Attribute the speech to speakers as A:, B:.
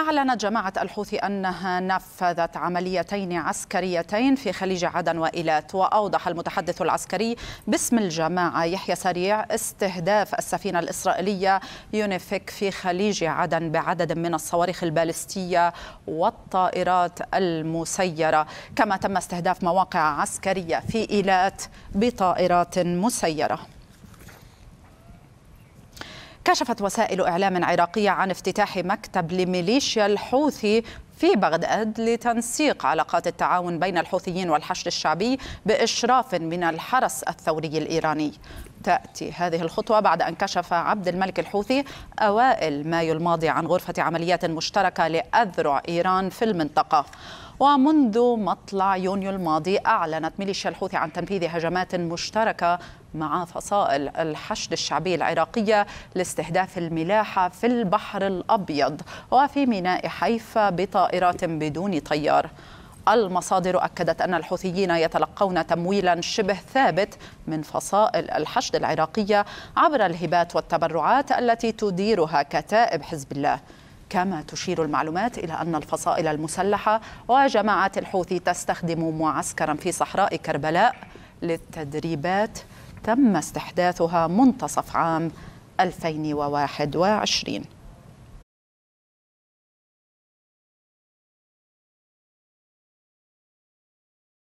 A: أعلنت جماعة الحوثي أنها نفذت عمليتين عسكريتين في خليج عدن وإيلات وأوضح المتحدث العسكري باسم الجماعة يحيى سريع استهداف السفينة الإسرائيلية يونيفيك في خليج عدن بعدد من الصواريخ البالستية والطائرات المسيرة كما تم استهداف مواقع عسكرية في إيلات بطائرات مسيرة كشفت وسائل إعلام عراقية عن افتتاح مكتب لميليشيا الحوثي في بغداد لتنسيق علاقات التعاون بين الحوثيين والحشد الشعبي بإشراف من الحرس الثوري الإيراني تأتي هذه الخطوة بعد أن كشف عبد الملك الحوثي أوائل مايو الماضي عن غرفة عمليات مشتركة لأذرع إيران في المنطقة ومنذ مطلع يونيو الماضي أعلنت ميليشيا الحوثي عن تنفيذ هجمات مشتركة مع فصائل الحشد الشعبي العراقية لاستهداف الملاحة في البحر الأبيض وفي ميناء حيفا بطائرات بدون طيار المصادر أكدت أن الحوثيين يتلقون تمويلا شبه ثابت من فصائل الحشد العراقية عبر الهبات والتبرعات التي تديرها كتائب حزب الله كما تشير المعلومات إلى أن الفصائل المسلحة وجماعات الحوثي تستخدم معسكرا في صحراء كربلاء للتدريبات تم استحداثها منتصف عام 2021